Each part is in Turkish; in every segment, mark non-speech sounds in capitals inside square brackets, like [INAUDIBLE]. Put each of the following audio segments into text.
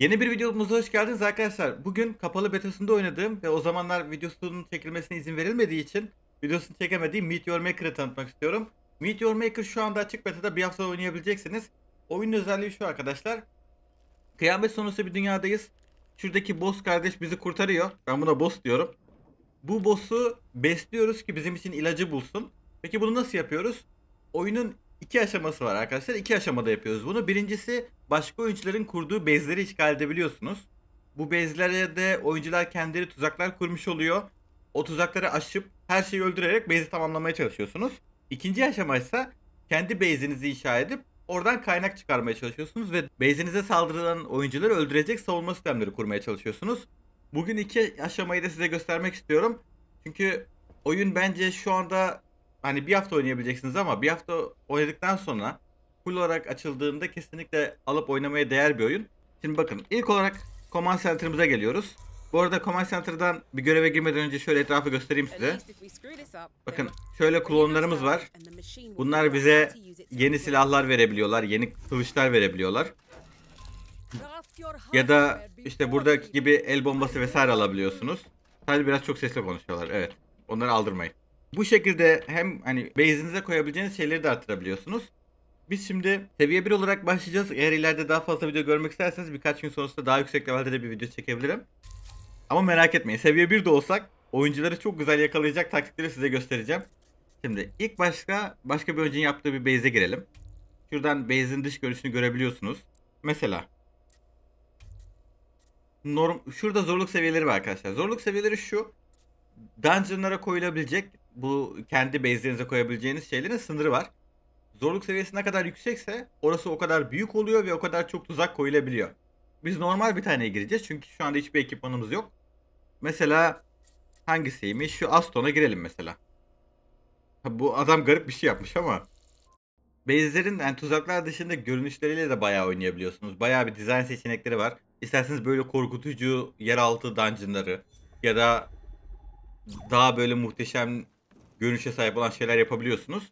Yeni bir videomuza hoş geldiniz arkadaşlar. Bugün kapalı betasında oynadığım ve o zamanlar videosunun çekilmesine izin verilmediği için videosunu çekemediğim Meteor Maker'ı tanıtmak istiyorum. Meteor Maker şu anda açık betada bir hafta oynayabileceksiniz. Oyunun özelliği şu arkadaşlar. Kıyamet sonrası bir dünyadayız. Şuradaki boss kardeş bizi kurtarıyor. Ben buna boss diyorum. Bu boss'u besliyoruz ki bizim için ilacı bulsun. Peki bunu nasıl yapıyoruz? Oyunun iki aşaması var arkadaşlar. İki aşamada yapıyoruz bunu. Birincisi başka oyuncuların kurduğu bezleri işgal edebiliyorsunuz. Bu bezlere de oyuncular kendileri tuzaklar kurmuş oluyor. O tuzakları aşıp her şeyi öldürerek bezi tamamlamaya çalışıyorsunuz. İkinci aşama ise kendi bezinizi inşa edip oradan kaynak çıkarmaya çalışıyorsunuz ve bezinize saldıran oyuncuları öldürecek savunma sistemleri kurmaya çalışıyorsunuz. Bugün iki aşamayı da size göstermek istiyorum. Çünkü oyun bence şu anda hani bir hafta oynayabileceksiniz ama bir hafta oynadıktan sonra full olarak açıldığında kesinlikle alıp oynamaya değer bir oyun. Şimdi bakın ilk olarak Command Center'ımıza geliyoruz. Bu arada Command Center'dan bir göreve girmeden önce şöyle etrafı göstereyim size. Bakın şöyle klonlarımız var. Bunlar bize yeni silahlar verebiliyorlar, yeni kılıçlar verebiliyorlar. Ya da işte buradaki gibi el bombası vesaire alabiliyorsunuz. Sadece biraz çok sesle konuşuyorlar. Evet. Onları aldırmayın. Bu şekilde hem hani base'inize koyabileceğiniz şeyleri de arttırabiliyorsunuz. Biz şimdi seviye 1 olarak başlayacağız. Eğer ileride daha fazla video görmek isterseniz birkaç gün sonrasında daha yüksek levelde de bir video çekebilirim. Ama merak etmeyin seviye 1 de olsak oyuncuları çok güzel yakalayacak taktikleri size göstereceğim. Şimdi ilk başka başka bir önceki yaptığı bir base'e girelim. Şuradan base'in dış görünüşünü görebiliyorsunuz. Mesela norm şurada zorluk seviyeleri var arkadaşlar. Zorluk seviyeleri şu. Dungeon'lara koyulabilecek bu kendi bezlerinize koyabileceğiniz şeylerin sınırı var. Zorluk seviyesi ne kadar yüksekse orası o kadar büyük oluyor ve o kadar çok tuzak koyulabiliyor. Biz normal bir taneye gireceğiz çünkü şu anda hiçbir ekipmanımız yok. Mesela hangisiymiş? Şu Aston'a girelim mesela. Bu adam garip bir şey yapmış ama. Base'lerin yani tuzaklar dışında görünüşleriyle de bayağı oynayabiliyorsunuz. Bayağı bir dizayn seçenekleri var. İsterseniz böyle korkutucu yeraltı dungeonları ya da daha böyle muhteşem görünüşe sahip olan şeyler yapabiliyorsunuz.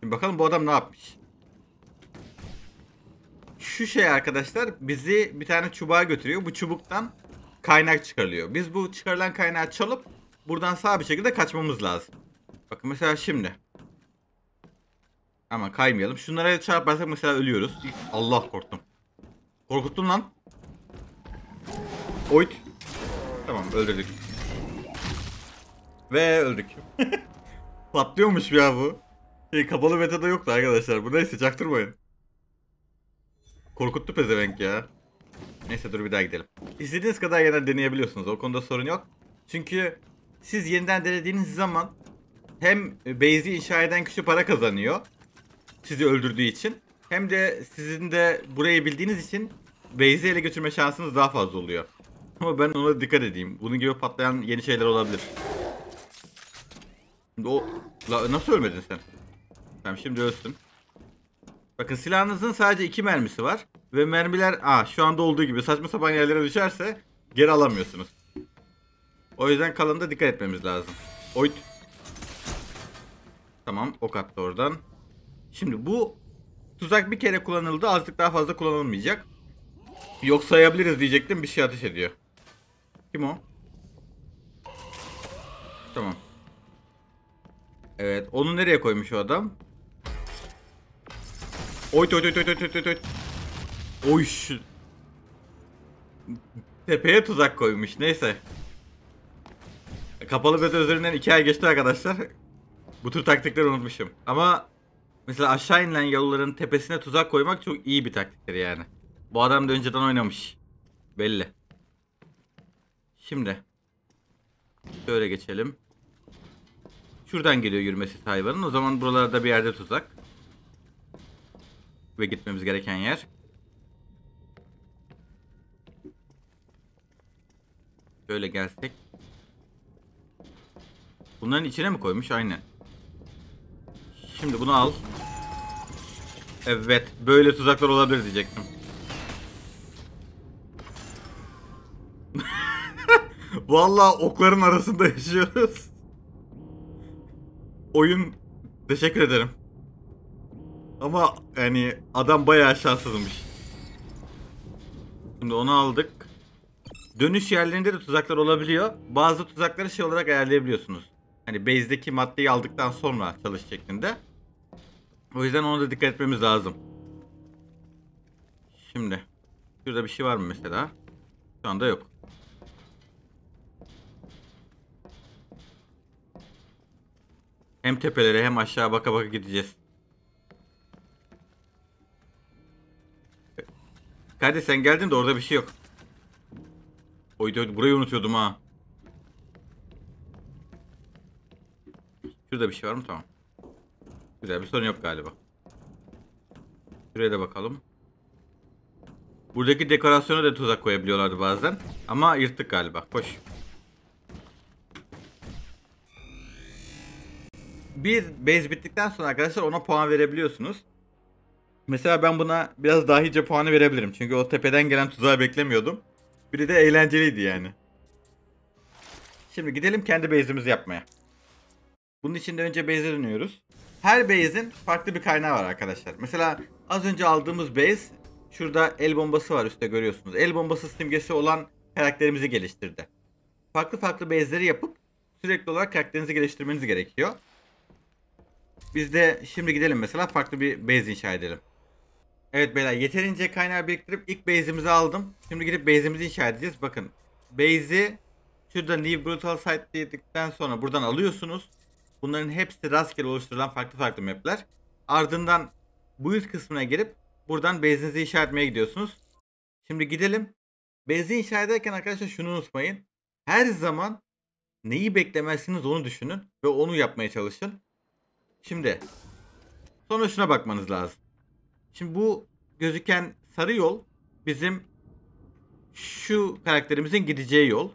Şimdi bakalım bu adam ne yapmış. Şu şey arkadaşlar bizi bir tane çubuğa götürüyor. Bu çubuktan kaynak çıkarılıyor. Biz bu çıkarılan kaynağı çalıp buradan sağ bir şekilde kaçmamız lazım. Bakın mesela şimdi. Ama kaymayalım. Şunlara çarparsak mesela ölüyoruz. Allah korktum. Korkuttum lan. Oyt. Tamam öldürdük. Ve öldük. [LAUGHS] Patlıyormuş ya bu. Şey, kapalı beta'da yoktu arkadaşlar. Bu neyse çaktırmayın. Korkuttu pezevenk ya. Neyse dur bir daha gidelim. İstediğiniz kadar yeniden deneyebiliyorsunuz. O konuda sorun yok. Çünkü siz yeniden denediğiniz zaman hem base'i inşa eden kişi para kazanıyor. Sizi öldürdüğü için. Hem de sizin de burayı bildiğiniz için base'i ele geçirme şansınız daha fazla oluyor. Ama ben ona dikkat edeyim. Bunun gibi patlayan yeni şeyler olabilir. Şimdi o... La, nasıl ölmedin sen? Tamam şimdi ölsün. Bakın silahınızın sadece iki mermisi var. Ve mermiler aa, şu anda olduğu gibi saçma sapan yerlere düşerse geri alamıyorsunuz. O yüzden kalanında dikkat etmemiz lazım. Oyt. Tamam ok attı oradan. Şimdi bu tuzak bir kere kullanıldı. Azıcık daha fazla kullanılmayacak. Yok sayabiliriz diyecektim. Bir şey ateş ediyor. Kim o? Tamam. Evet. Onu nereye koymuş o adam? Oy oy oy oy oy oy oy. Oy. Oy. Tepeye tuzak koymuş. Neyse. Kapalı beta üzerinden 2 ay geçti arkadaşlar. Bu tür taktikleri unutmuşum. Ama mesela aşağı inilen yolların tepesine tuzak koymak çok iyi bir taktiktir yani. Bu adam da önceden oynamış. Belli. Şimdi. Şöyle geçelim. Şuradan geliyor yürümesi hayvanın. O zaman buralarda bir yerde tuzak. Ve gitmemiz gereken yer. Şöyle gelsek. Bunların içine mi koymuş? Aynen. Şimdi bunu al. Evet. Böyle tuzaklar olabilir diyecektim. [LAUGHS] Vallahi okların arasında yaşıyoruz oyun teşekkür ederim. Ama yani adam bayağı şanssızmış. Şimdi onu aldık. Dönüş yerlerinde de tuzaklar olabiliyor. Bazı tuzakları şey olarak ayarlayabiliyorsunuz. Hani base'deki maddeyi aldıktan sonra çalış şeklinde. O yüzden ona da dikkat etmemiz lazım. Şimdi. Şurada bir şey var mı mesela? Şu anda yok. Hem tepelere hem aşağı baka baka gideceğiz. Kardeş sen geldin de orada bir şey yok. Oydu oydu burayı unutuyordum ha. Şurada bir şey var mı? Tamam. Güzel bir sorun yok galiba. Şuraya da bakalım. Buradaki dekorasyona da tuzak koyabiliyorlardı bazen. Ama yırttık galiba. Koş. Koş. bir bez bittikten sonra arkadaşlar ona puan verebiliyorsunuz. Mesela ben buna biraz dahice puanı verebilirim. Çünkü o tepeden gelen tuzağı beklemiyordum. Biri de eğlenceliydi yani. Şimdi gidelim kendi bezimizi yapmaya. Bunun için de önce base'e dönüyoruz. Her bezin farklı bir kaynağı var arkadaşlar. Mesela az önce aldığımız bez, şurada el bombası var üstte görüyorsunuz. El bombası simgesi olan karakterimizi geliştirdi. Farklı farklı bezleri yapıp sürekli olarak karakterinizi geliştirmeniz gerekiyor. Biz de şimdi gidelim mesela farklı bir base inşa edelim. Evet beyler yeterince kaynağı biriktirip ilk base'imizi aldım. Şimdi gidip base'imizi inşa edeceğiz. Bakın base'i şurada New Brutal Site dedikten sonra buradan alıyorsunuz. Bunların hepsi rastgele oluşturulan farklı farklı mapler. Ardından bu build kısmına girip buradan base'inizi inşa etmeye gidiyorsunuz. Şimdi gidelim. Base'i inşa ederken arkadaşlar şunu unutmayın. Her zaman neyi beklemezsiniz onu düşünün ve onu yapmaya çalışın. Şimdi sonra şuna bakmanız lazım. Şimdi bu gözüken sarı yol bizim şu karakterimizin gideceği yol.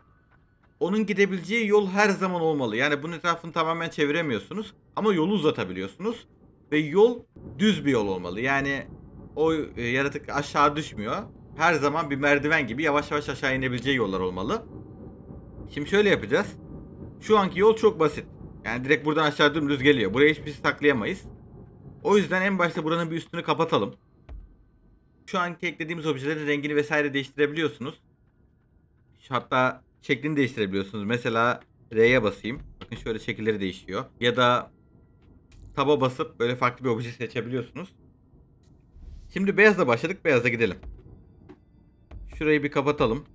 Onun gidebileceği yol her zaman olmalı. Yani bunun etrafını tamamen çeviremiyorsunuz ama yolu uzatabiliyorsunuz ve yol düz bir yol olmalı. Yani o e, yaratık aşağı düşmüyor. Her zaman bir merdiven gibi yavaş yavaş aşağı inebileceği yollar olmalı. Şimdi şöyle yapacağız. Şu anki yol çok basit. Yani direkt buradan aşağı dümdüz geliyor. Buraya hiçbir şey saklayamayız. O yüzden en başta buranın bir üstünü kapatalım. Şu anki eklediğimiz objelerin rengini vesaire değiştirebiliyorsunuz. Hatta şeklini değiştirebiliyorsunuz. Mesela R'ye basayım. Bakın şöyle şekilleri değişiyor. Ya da taba basıp böyle farklı bir obje seçebiliyorsunuz. Şimdi beyazla başladık. Beyaza gidelim. Şurayı bir kapatalım.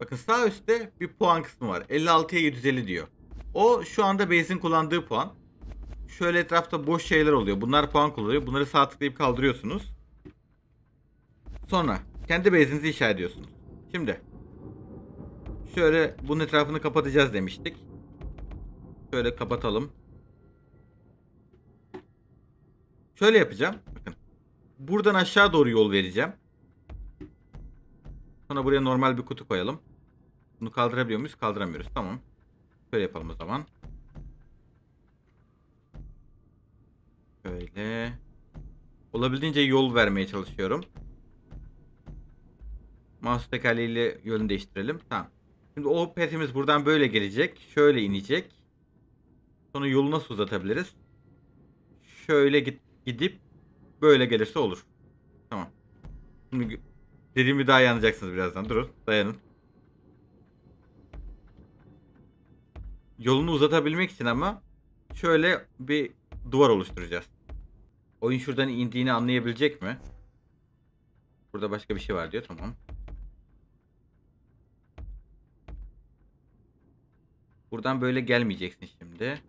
Bakın sağ üstte bir puan kısmı var. 56'ya 750 diyor. O şu anda base'in kullandığı puan. Şöyle etrafta boş şeyler oluyor. Bunlar puan kullanıyor. Bunları sağ tıklayıp kaldırıyorsunuz. Sonra kendi base'inizi inşa ediyorsunuz. Şimdi şöyle bunun etrafını kapatacağız demiştik. Şöyle kapatalım. Şöyle yapacağım. Bakın. Buradan aşağı doğru yol vereceğim. Sonra buraya normal bir kutu koyalım. Bunu kaldırabiliyor muyuz? Kaldıramıyoruz. Tamam. Böyle yapalım o zaman. Böyle. Olabildiğince yol vermeye çalışıyorum. Mouse tekerleğiyle yönü değiştirelim. Tamam. Şimdi o petimiz buradan böyle gelecek. Şöyle inecek. Sonra yolu nasıl uzatabiliriz? Şöyle git gidip böyle gelirse olur. Tamam. Şimdi dediğimi daha yanacaksınız birazdan. Durun. Dayanın. yolunu uzatabilmek için ama şöyle bir duvar oluşturacağız. Oyun şuradan indiğini anlayabilecek mi? Burada başka bir şey var diyor. Tamam. Buradan böyle gelmeyeceksin şimdi.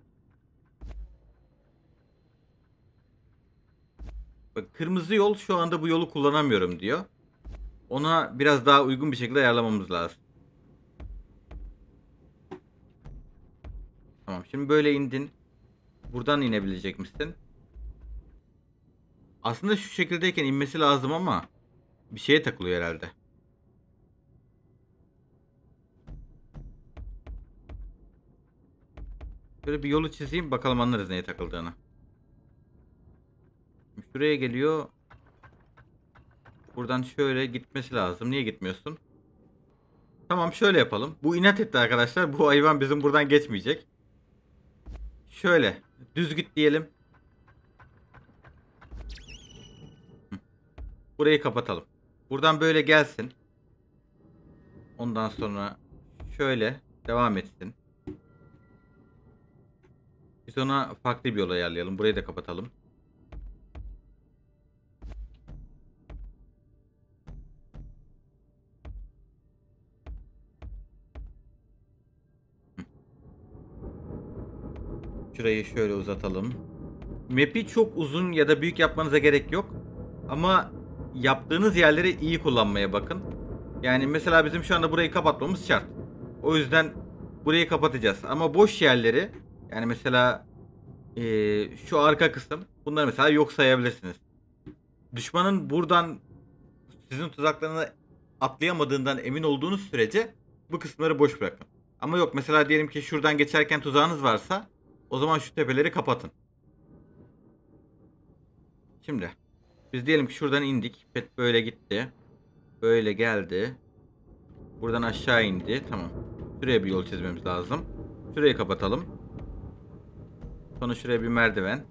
Bak kırmızı yol şu anda bu yolu kullanamıyorum diyor. Ona biraz daha uygun bir şekilde ayarlamamız lazım. Şimdi böyle indin. Buradan inebilecek misin? Aslında şu şekildeyken inmesi lazım ama bir şeye takılıyor herhalde. Böyle bir yolu çizeyim bakalım anlarız neye takıldığını. Şuraya geliyor. Buradan şöyle gitmesi lazım. Niye gitmiyorsun? Tamam şöyle yapalım. Bu inat etti arkadaşlar. Bu hayvan bizim buradan geçmeyecek. Şöyle. Düz git diyelim. Burayı kapatalım. Buradan böyle gelsin. Ondan sonra şöyle devam etsin. Biz ona farklı bir yol ayarlayalım. Burayı da kapatalım. Şurayı şöyle uzatalım. Map'i çok uzun ya da büyük yapmanıza gerek yok. Ama yaptığınız yerleri iyi kullanmaya bakın. Yani mesela bizim şu anda burayı kapatmamız şart. O yüzden burayı kapatacağız. Ama boş yerleri yani mesela e, şu arka kısım bunları mesela yok sayabilirsiniz. Düşmanın buradan sizin tuzaklarını atlayamadığından emin olduğunuz sürece bu kısımları boş bırakın. Ama yok mesela diyelim ki şuradan geçerken tuzağınız varsa o zaman şu tepeleri kapatın. Şimdi biz diyelim ki şuradan indik. Pet böyle gitti. Böyle geldi. Buradan aşağı indi. Tamam. Şuraya bir yol çizmemiz lazım. Şurayı kapatalım. Sonra şuraya bir merdiven.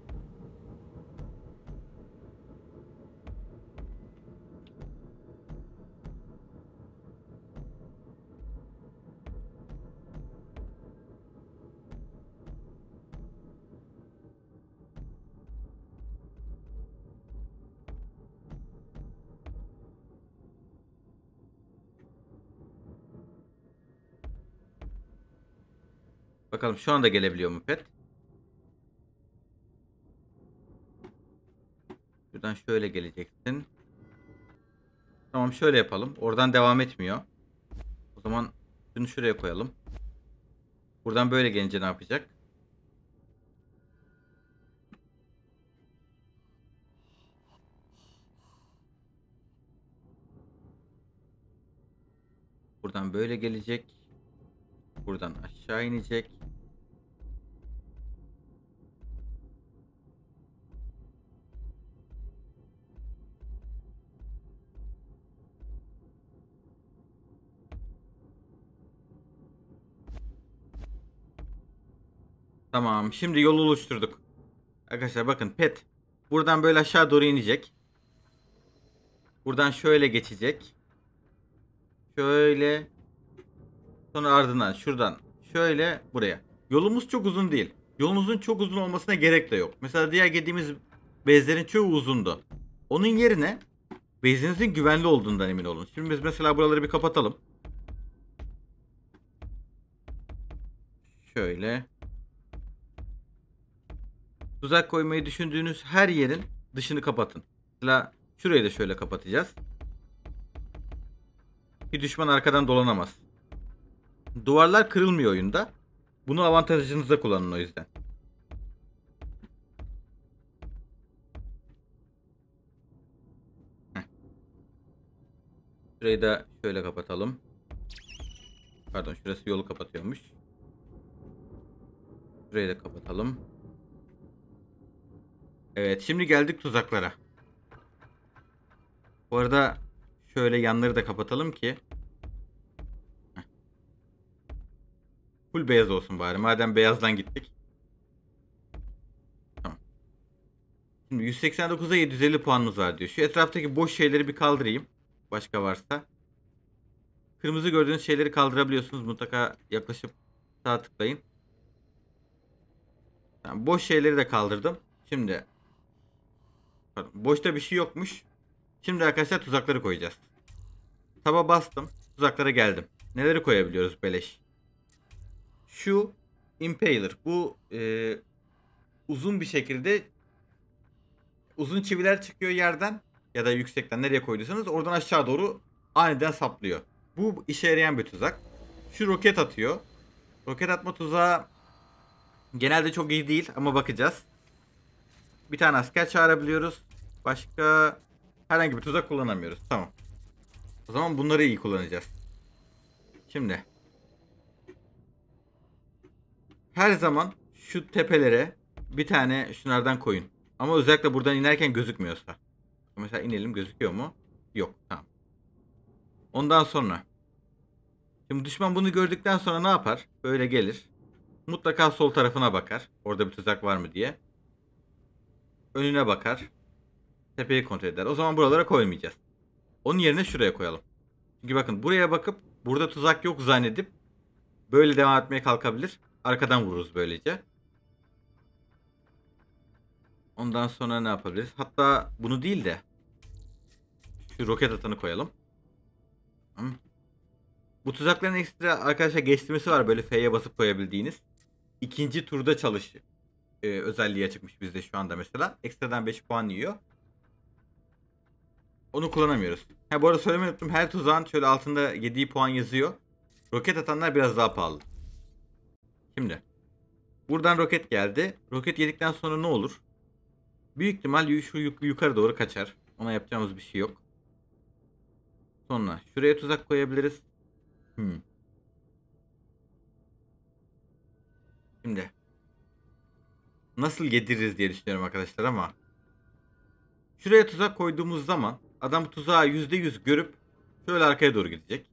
Bakalım şu anda gelebiliyor mu pet? Şuradan şöyle geleceksin. Tamam şöyle yapalım. Oradan devam etmiyor. O zaman şunu şuraya koyalım. Buradan böyle gelince ne yapacak? Buradan böyle gelecek. Buradan aşağı inecek. Tamam. Şimdi yol oluşturduk. Arkadaşlar bakın pet buradan böyle aşağı doğru inecek. Buradan şöyle geçecek. Şöyle Sonra ardından şuradan şöyle buraya. Yolumuz çok uzun değil. Yolumuzun çok uzun olmasına gerek de yok. Mesela diğer gediğimiz bezlerin çoğu uzundu. Onun yerine bezinizin güvenli olduğundan emin olun. Şimdi biz mesela buraları bir kapatalım. Şöyle. Tuzak koymayı düşündüğünüz her yerin dışını kapatın. Mesela şurayı da şöyle kapatacağız. Bir düşman arkadan dolanamaz. Duvarlar kırılmıyor oyunda. Bunu avantajınıza kullanın o yüzden. Heh. Şurayı da şöyle kapatalım. Pardon şurası yolu kapatıyormuş. Şurayı da kapatalım. Evet şimdi geldik tuzaklara. Bu arada şöyle yanları da kapatalım ki Full beyaz olsun bari. Madem beyazdan gittik. Tamam. Şimdi 189'a 750 puanımız var diyor. Şu etraftaki boş şeyleri bir kaldırayım. Başka varsa. Kırmızı gördüğünüz şeyleri kaldırabiliyorsunuz. Mutlaka yaklaşıp sağ tıklayın. Tamam, boş şeyleri de kaldırdım. Şimdi pardon, boşta bir şey yokmuş. Şimdi arkadaşlar tuzakları koyacağız. Taba bastım. Tuzaklara geldim. Neleri koyabiliyoruz beleş? şu impaler. Bu e, uzun bir şekilde uzun çiviler çıkıyor yerden ya da yüksekten nereye koyduysanız oradan aşağı doğru aniden saplıyor. Bu işe yarayan bir tuzak. Şu roket atıyor. Roket atma tuzağı genelde çok iyi değil ama bakacağız. Bir tane asker çağırabiliyoruz. Başka herhangi bir tuzak kullanamıyoruz. Tamam. O zaman bunları iyi kullanacağız. Şimdi her zaman şu tepelere bir tane şunlardan koyun. Ama özellikle buradan inerken gözükmüyorsa. Mesela inelim gözüküyor mu? Yok. Tamam. Ondan sonra. Şimdi düşman bunu gördükten sonra ne yapar? Böyle gelir. Mutlaka sol tarafına bakar. Orada bir tuzak var mı diye. Önüne bakar. Tepeyi kontrol eder. O zaman buralara koymayacağız. Onun yerine şuraya koyalım. Çünkü bakın buraya bakıp burada tuzak yok zannedip böyle devam etmeye kalkabilir. Arkadan vururuz böylece. Ondan sonra ne yapabiliriz? Hatta bunu değil de şu roket atanı koyalım. Hmm. Bu tuzakların ekstra arkadaşlar geçtirmesi var böyle F'ye basıp koyabildiğiniz. İkinci turda çalış e, özelliği çıkmış bizde şu anda mesela. Ekstradan 5 puan yiyor. Onu kullanamıyoruz. Ha bu arada söylemeyi unuttum. Her tuzağın şöyle altında 7 puan yazıyor. Roket atanlar biraz daha pahalı. Şimdi. Buradan roket geldi. Roket yedikten sonra ne olur? Büyük ihtimal şu yukarı doğru kaçar. Ona yapacağımız bir şey yok. Sonra şuraya tuzak koyabiliriz. Hmm. Şimdi. Nasıl yediririz diye düşünüyorum arkadaşlar ama. Şuraya tuzak koyduğumuz zaman adam tuzağı %100 görüp şöyle arkaya doğru gidecek.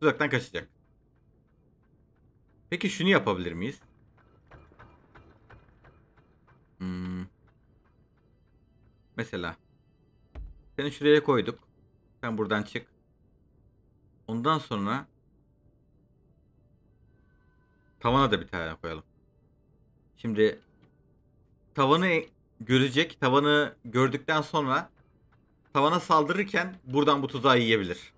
Tuzaktan kaçacak. Peki şunu yapabilir miyiz? Hmm. Mesela. Seni şuraya koyduk. Sen buradan çık. Ondan sonra tavana da bir tane koyalım. Şimdi tavanı görecek. Tavanı gördükten sonra tavana saldırırken buradan bu tuzağı yiyebilir.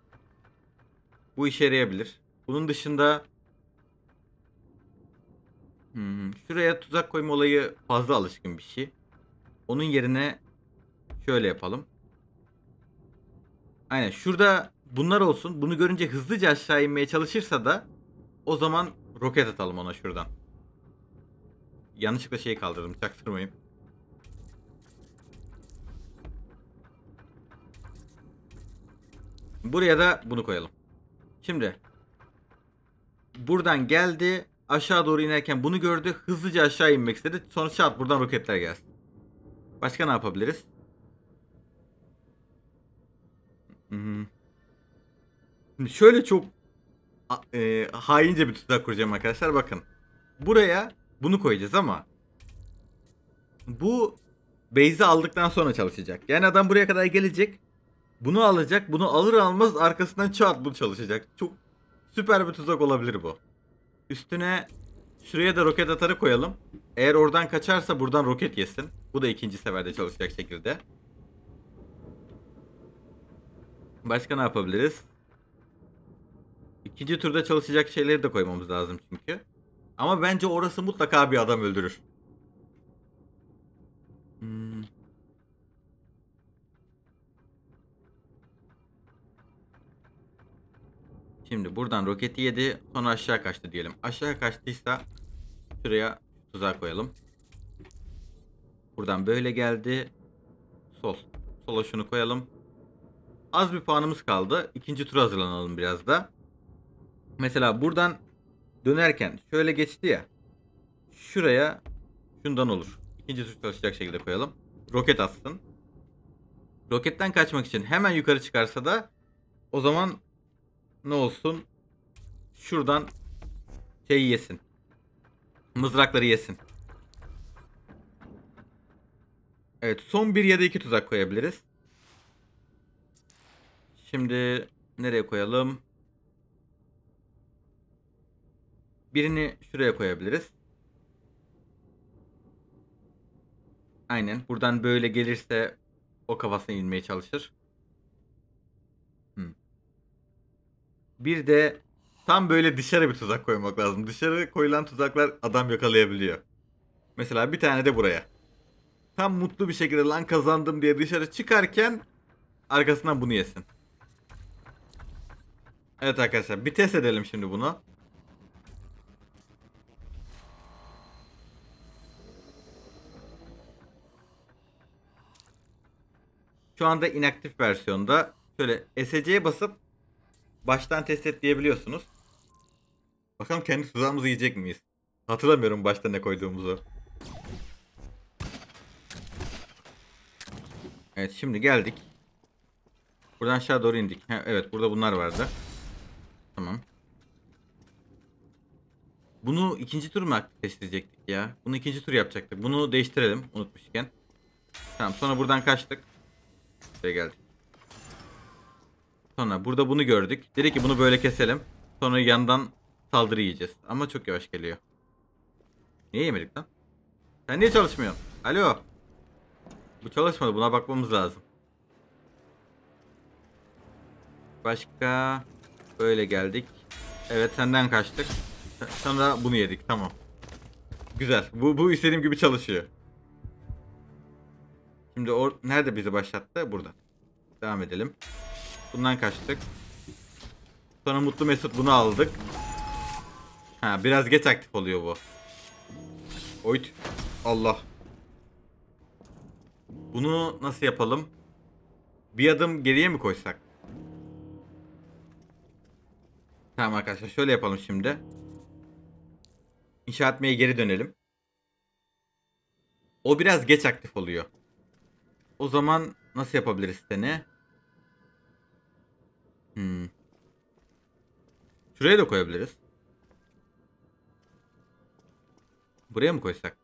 Bu işe yarayabilir. Bunun dışında Hmm, şuraya tuzak koyma olayı fazla alışkın bir şey. Onun yerine şöyle yapalım. Aynen şurada bunlar olsun. Bunu görünce hızlıca aşağı inmeye çalışırsa da o zaman roket atalım ona şuradan. Yanlışlıkla şey kaldırdım çaktırmayayım. Buraya da bunu koyalım. Şimdi buradan geldi aşağı doğru inerken bunu gördü. Hızlıca aşağı inmek istedi. Sonra şart buradan roketler gelsin. Başka ne yapabiliriz? Şimdi şöyle çok e, haince bir tuzak kuracağım arkadaşlar. Bakın. Buraya bunu koyacağız ama bu base'i aldıktan sonra çalışacak. Yani adam buraya kadar gelecek. Bunu alacak. Bunu alır almaz arkasından çat bu çalışacak. Çok süper bir tuzak olabilir bu. Üstüne şuraya da roket atarı koyalım. Eğer oradan kaçarsa buradan roket yesin. Bu da ikinci seferde çalışacak şekilde. Başka ne yapabiliriz? İkinci turda çalışacak şeyleri de koymamız lazım çünkü. Ama bence orası mutlaka bir adam öldürür. Şimdi buradan roketi yedi. Sonra aşağı kaçtı diyelim. Aşağı kaçtıysa şuraya tuzağa koyalım. Buradan böyle geldi. Sol. Sola şunu koyalım. Az bir puanımız kaldı. İkinci tur hazırlanalım biraz da. Mesela buradan dönerken şöyle geçti ya. Şuraya şundan olur. İkinci tur çalışacak şekilde koyalım. Roket atsın. Roketten kaçmak için hemen yukarı çıkarsa da o zaman ne olsun? Şuradan şey yesin. Mızrakları yesin. Evet son bir ya da iki tuzak koyabiliriz. Şimdi nereye koyalım? Birini şuraya koyabiliriz. Aynen. Buradan böyle gelirse o kafasına inmeye çalışır. Bir de tam böyle dışarı bir tuzak koymak lazım. Dışarı koyulan tuzaklar adam yakalayabiliyor. Mesela bir tane de buraya. Tam mutlu bir şekilde lan kazandım diye dışarı çıkarken arkasından bunu yesin. Evet arkadaşlar bir test edelim şimdi bunu. Şu anda inaktif versiyonda. Şöyle SC'ye basıp baştan test et diyebiliyorsunuz. Bakalım kendi tuzağımızı yiyecek miyiz? Hatırlamıyorum başta ne koyduğumuzu. Evet şimdi geldik. Buradan aşağı doğru indik. Ha, evet burada bunlar vardı. Tamam. Bunu ikinci tur mu test ya? Bunu ikinci tur yapacaktık. Bunu değiştirelim unutmuşken. Tamam sonra buradan kaçtık. Buraya geldik. Sonra burada bunu gördük. Dedi ki bunu böyle keselim. Sonra yandan saldırı yiyeceğiz. Ama çok yavaş geliyor. Niye yemedik lan? Sen niye çalışmıyorsun? Alo. Bu çalışmadı. Buna bakmamız lazım. Başka. Böyle geldik. Evet senden kaçtık. Sonra bunu yedik. Tamam. Güzel. Bu, bu istediğim gibi çalışıyor. Şimdi or nerede bizi başlattı? Burada. Devam edelim. Bundan kaçtık. Sonra Mutlu Mesut bunu aldık. Ha biraz geç aktif oluyor bu. Oyt. Allah. Bunu nasıl yapalım? Bir adım geriye mi koysak? Tamam arkadaşlar şöyle yapalım şimdi. İnşaat meye geri dönelim. O biraz geç aktif oluyor. O zaman nasıl yapabiliriz seni? Hmm. Şuraya da koyabiliriz. Buraya mı koysak?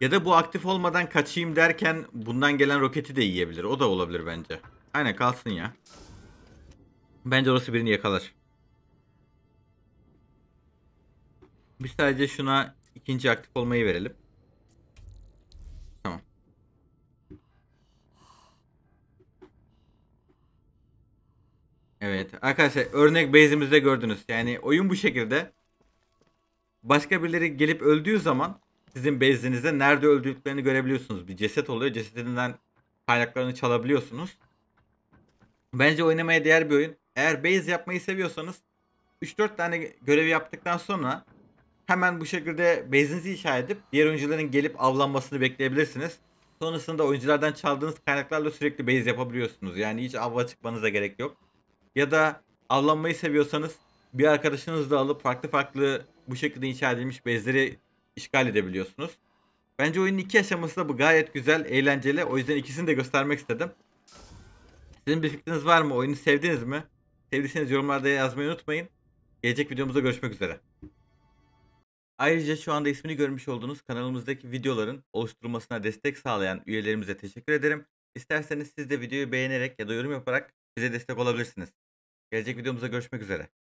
Ya da bu aktif olmadan kaçayım derken bundan gelen roketi de yiyebilir. O da olabilir bence. Aynen kalsın ya. Bence orası birini yakalar. Biz sadece şuna ikinci aktif olmayı verelim. Evet arkadaşlar örnek base'imizde gördünüz. Yani oyun bu şekilde. Başka birileri gelip öldüğü zaman sizin base'inizde nerede öldüklerini görebiliyorsunuz. Bir ceset oluyor. cesetinden kaynaklarını çalabiliyorsunuz. Bence oynamaya değer bir oyun. Eğer base yapmayı seviyorsanız 3-4 tane görevi yaptıktan sonra hemen bu şekilde base'inizi inşa edip diğer oyuncuların gelip avlanmasını bekleyebilirsiniz. Sonrasında oyunculardan çaldığınız kaynaklarla sürekli base yapabiliyorsunuz. Yani hiç avla çıkmanıza gerek yok ya da avlanmayı seviyorsanız bir arkadaşınızla alıp farklı farklı bu şekilde inşa edilmiş bezleri işgal edebiliyorsunuz. Bence oyunun iki aşaması da bu gayet güzel, eğlenceli. O yüzden ikisini de göstermek istedim. Sizin bir fikriniz var mı? Oyunu sevdiniz mi? Sevdiyseniz yorumlarda yazmayı unutmayın. Gelecek videomuzda görüşmek üzere. Ayrıca şu anda ismini görmüş olduğunuz kanalımızdaki videoların oluşturulmasına destek sağlayan üyelerimize teşekkür ederim. İsterseniz siz de videoyu beğenerek ya da yorum yaparak bize destek olabilirsiniz. Gelecek videomuzda görüşmek üzere.